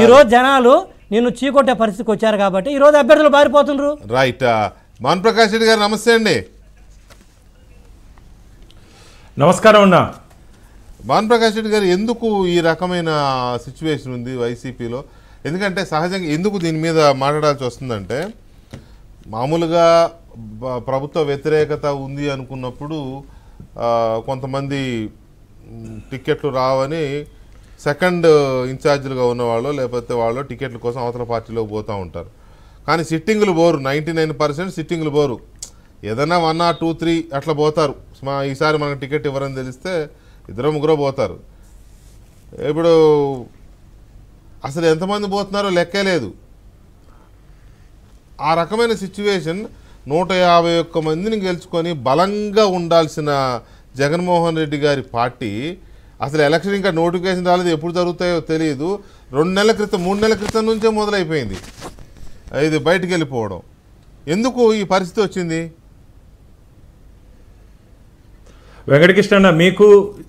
ఈరోజు జనాలు నిన్ను చీకొట్టే పరిస్థితికి వచ్చారు కాబట్టి ఈరోజు అభ్యర్థులు పారిపోతున్నారు రైట్ మోహన్ ప్రకాష్ రెడ్డి గారు నమస్తే అండి నమస్కారం అన్న మోహన్ ప్రకాష్ రెడ్డి గారు ఎందుకు ఈ రకమైన సిచ్యువేషన్ ఉంది వైసీపీలో ఎందుకంటే సహజంగా ఎందుకు దీని మీద మాట్లాడాల్సి వస్తుందంటే మామూలుగా ప్రభుత్వ వ్యతిరేకత ఉంది అనుకున్నప్పుడు కొంతమంది టిక్కెట్లు రావని సెకండ్ ఇన్ఛార్జీలుగా ఉన్న వాళ్ళు లేకపోతే వాళ్ళు టికెట్ల కోసం అవతల పార్టీలోకి పోతూ ఉంటారు కానీ సిట్టింగ్లు పోరు నైంటీ నైన్ పర్సెంట్ సిట్టింగ్లు పోరు ఏదైనా వన్ ఆర్ టూ త్రీ అట్లా పోతారు మా ఈసారి మనకు టికెట్ ఇవ్వరని తెలిస్తే ఇద్దరు ముగ్గురు పోతారు ఇప్పుడు అసలు ఎంతమంది పోతున్నారో లెక్కే లేదు ఆ రకమైన సిచ్యువేషన్ నూట యాభై ఒక్క మందిని గెలుచుకొని బలంగా ఉండాల్సిన జగన్మోహన్ రెడ్డి గారి పార్టీ అసలు ఎలక్షన్ ఇంకా నోటిఫికేషన్ రాలేదు ఎప్పుడు జరుగుతాయో తెలియదు రెండు నెలల క్రితం మూడు నెలల క్రితం నుంచే మొదలైపోయింది ఇది బయటికి వెళ్ళిపోవడం ఎందుకు ఈ పరిస్థితి వచ్చింది వెంకటకృష్ణ మీకు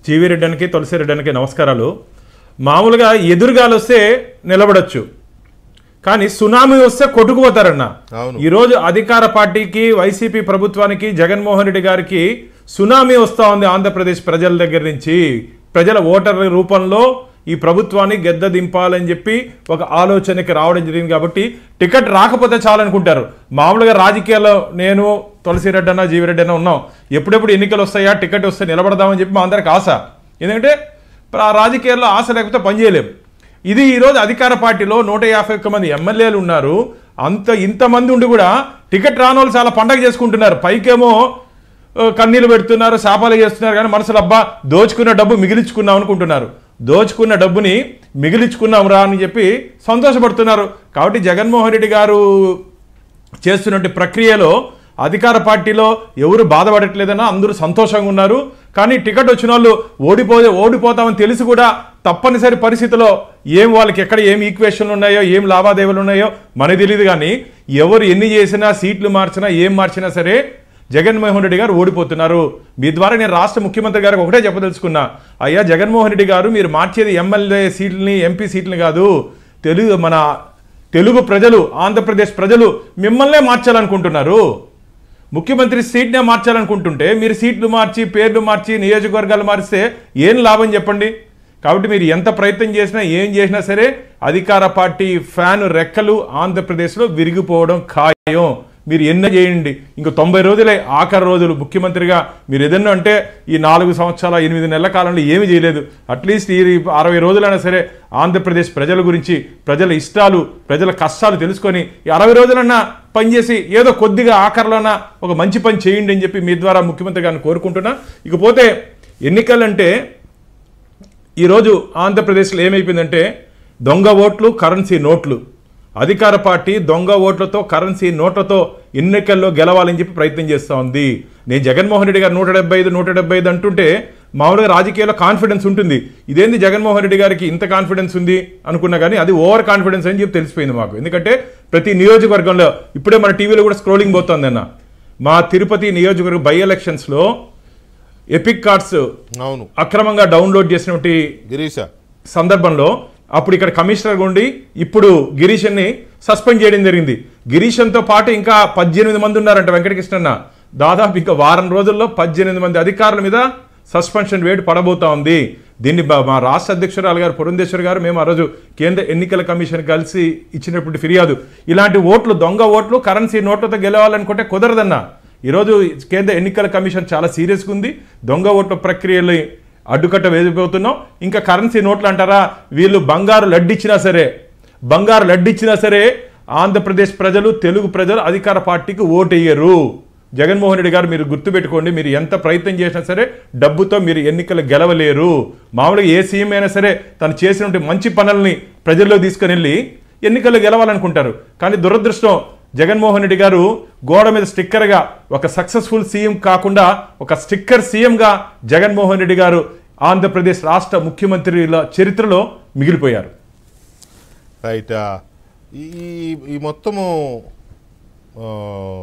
తులసి తులసిరెడ్డనికి నమస్కారాలు మామూలుగా ఎదురుగాలు వస్తే నిలబడచ్చు కానీ సునామీ వస్తే కొట్టుకుపోతారన్న ఈరోజు అధికార పార్టీకి వైసీపీ ప్రభుత్వానికి జగన్మోహన్ రెడ్డి గారికి సునామీ వస్తూ ఉంది ఆంధ్రప్రదేశ్ ప్రజల దగ్గర నుంచి ప్రజల ఓటర్ల రూపంలో ఈ ప్రభుత్వాన్ని గెద్ద దింపాలని చెప్పి ఒక ఆలోచనకి రావడం జరిగింది కాబట్టి టికెట్ రాకపోతే చాలనుకుంటారు మామూలుగా రాజకీయాల్లో నేను తులసిరెడ్డి అన్న జీవిరెడ్డి అన్న ఉన్నాం ఎప్పుడెప్పుడు ఎన్నికలు వస్తాయా టికెట్ వస్తే నిలబడదామని చెప్పి మా అందరికి ఆశ ఎందుకంటే ఆ రాజకీయాల్లో ఆశ లేకపోతే పనిచేయలేము ఇది ఈరోజు అధికార పార్టీలో నూట యాభై ఒక్క మంది ఎమ్మెల్యేలు ఉన్నారు అంత ఇంతమంది ఉండి కూడా టికెట్ రానోళ్ళు చాలా పండగ చేసుకుంటున్నారు పైకేమో కన్నీళ్ళు పెడుతున్నారు శాపాలు చేస్తున్నారు కానీ మనసులు అబ్బా దోచుకున్న డబ్బు మిగిలించుకున్నాం అనుకుంటున్నారు దోచుకున్న డబ్బుని మిగిలించుకున్నాం రా అని చెప్పి సంతోషపడుతున్నారు కాబట్టి జగన్మోహన్ రెడ్డి గారు చేస్తున్నటువంటి ప్రక్రియలో అధికార పార్టీలో ఎవరు బాధపడట్లేదన్నా అందరూ సంతోషంగా ఉన్నారు కానీ టికెట్ వచ్చిన వాళ్ళు ఓడిపో ఓడిపోతామని తెలిసి కూడా తప్పనిసరి పరిస్థితిలో ఏం వాళ్ళకి ఎక్కడ ఏం ఈక్వేషన్లు ఉన్నాయో ఏం లావాదేవీలు ఉన్నాయో మనకు తెలియదు కానీ ఎవరు ఎన్ని చేసినా సీట్లు మార్చినా ఏం మార్చినా సరే జగన్మోహన్ రెడ్డి గారు ఓడిపోతున్నారు మీ ద్వారా నేను రాష్ట్ర ముఖ్యమంత్రి గారికి ఒకటే చెప్పదలుచుకున్నా అయ్యా జగన్మోహన్ రెడ్డి గారు మీరు మార్చేది ఎమ్మెల్యే సీట్లని ఎంపీ సీట్లని కాదు తెలుగు మన తెలుగు ప్రజలు ఆంధ్రప్రదేశ్ ప్రజలు మిమ్మల్నే మార్చాలనుకుంటున్నారు ముఖ్యమంత్రి సీట్నే మార్చాలనుకుంటుంటే మీరు సీట్లు మార్చి పేర్లు మార్చి నియోజకవర్గాలు మారిస్తే ఏం లాభం చెప్పండి కాబట్టి మీరు ఎంత ప్రయత్నం చేసినా ఏం చేసినా సరే అధికార పార్టీ ఫ్యాన్ రెక్కలు ఆంధ్రప్రదేశ్లో విరిగిపోవడం ఖాయం మీరు ఎన్న చేయండి ఇంక తొంభై రోజులే ఆఖరి రోజులు ముఖ్యమంత్రిగా మీరు ఏదన్నా అంటే ఈ నాలుగు సంవత్సరాల ఎనిమిది నెలల కాలంలో ఏమీ చేయలేదు అట్లీస్ట్ ఈ అరవై రోజులైనా సరే ఆంధ్రప్రదేశ్ ప్రజల గురించి ప్రజల ఇష్టాలు ప్రజల కష్టాలు తెలుసుకొని ఈ అరవై రోజులన్నా పనిచేసి ఏదో కొద్దిగా ఆఖరిలోన ఒక మంచి పని చేయండి అని చెప్పి మీ ద్వారా ముఖ్యమంత్రి గారిని కోరుకుంటున్నా ఇకపోతే ఎన్నికలంటే ఈరోజు ఆంధ్రప్రదేశ్లో ఏమైపోయిందంటే దొంగ ఓట్లు కరెన్సీ నోట్లు అధికార పార్టీ దొంగ ఓట్లతో కరెన్సీ నోట్లతో ఎన్నికల్లో గెలవాలని చెప్పి ప్రయత్నం చేస్తూ ఉంది నేను జగన్మోహన్ రెడ్డి గారు నూట డెబ్బై ఐదు నూట డెబ్బై ఐదు అంటుంటే మామూలుగా రాజకీయాల్లో కాన్ఫిడెన్స్ ఉంటుంది ఇదేంది జగన్మోహన్ రెడ్డి గారికి ఇంత కాన్ఫిడెన్స్ ఉంది అనుకున్నా కానీ అది ఓవర్ కాన్ఫిడెన్స్ అని చెప్పి తెలిసిపోయింది మాకు ఎందుకంటే ప్రతి నియోజకవర్గంలో ఇప్పుడే మన టీవీలో కూడా స్క్రోలింగ్ పోతుంది అన్న మా తిరుపతి నియోజకవర్గ బై ఎలక్షన్స్లో ఎపిక్ కార్డ్స్ అవును అక్రమంగా డౌన్లోడ్ చేసినటువంటి సందర్భంలో అప్పుడు ఇక్కడ కమిషనర్ ఉండి ఇప్పుడు గిరీషన్ని సస్పెండ్ చేయడం జరిగింది గిరీషన్తో పాటు ఇంకా పద్దెనిమిది మంది ఉన్నారంట వెంకటకృష్ణన్న దాదాపు ఇంకా వారం రోజుల్లో పద్దెనిమిది మంది అధికారుల మీద సస్పెన్షన్ వేటు పడబోతా ఉంది దీన్ని మా రాష్ట్ర అధ్యక్షురాలు గారు పురంధేశ్వర్ గారు మేము ఆ రోజు కేంద్ర ఎన్నికల కమిషన్ కలిసి ఇచ్చినటువంటి ఫిర్యాదు ఇలాంటి ఓట్లు దొంగ ఓట్లు కరెన్సీ నోట్లతో గెలవాలనుకుంటే కుదరదన్న ఈరోజు కేంద్ర ఎన్నికల కమిషన్ చాలా సీరియస్గా ఉంది దొంగ ఓట్ల ప్రక్రియలు అడ్డుకట్ట వేసిపోతున్నాం ఇంకా కరెన్సీ నోట్లు అంటారా వీళ్ళు బంగారు లడ్డిచ్చినా సరే బంగారు లడ్డిచ్చినా సరే ఆంధ్రప్రదేశ్ ప్రజలు తెలుగు ప్రజలు అధికార పార్టీకి ఓటేయరు జగన్మోహన్ రెడ్డి గారు మీరు గుర్తుపెట్టుకోండి మీరు ఎంత ప్రయత్నం చేసినా సరే డబ్బుతో మీరు ఎన్నికలు గెలవలేరు మామూలుగా ఏ సీఎం అయినా సరే తను చేసినటువంటి మంచి పనుల్ని ప్రజల్లో తీసుకుని వెళ్ళి ఎన్నికలు గెలవాలనుకుంటారు కానీ దురదృష్టం జగన్మోహన్ రెడ్డి గారు గోడ మీద స్టిక్కర్గా ఒక సక్సెస్ఫుల్ సీఎం కాకుండా ఒక స్టిక్కర్ సీఎంగా జగన్మోహన్ రెడ్డి గారు ఆంధ్రప్రదేశ్ రాష్ట్ర ముఖ్యమంత్రిల చరిత్రలో మిగిలిపోయారు రైట్ uh, ఈ ఈ మొత్తము uh,